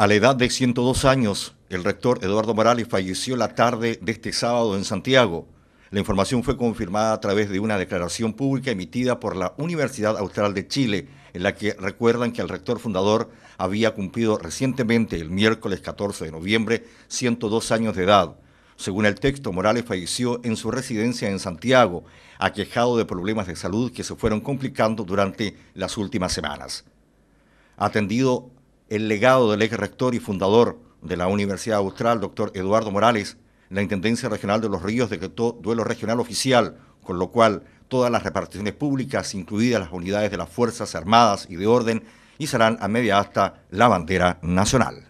A la edad de 102 años, el rector Eduardo Morales falleció la tarde de este sábado en Santiago. La información fue confirmada a través de una declaración pública emitida por la Universidad Austral de Chile, en la que recuerdan que el rector fundador había cumplido recientemente, el miércoles 14 de noviembre, 102 años de edad. Según el texto, Morales falleció en su residencia en Santiago, aquejado de problemas de salud que se fueron complicando durante las últimas semanas. Atendido el legado del ex rector y fundador de la Universidad Austral, doctor Eduardo Morales, la Intendencia Regional de Los Ríos decretó duelo regional oficial, con lo cual todas las reparticiones públicas, incluidas las unidades de las Fuerzas Armadas y de Orden, izarán a media hasta la bandera nacional.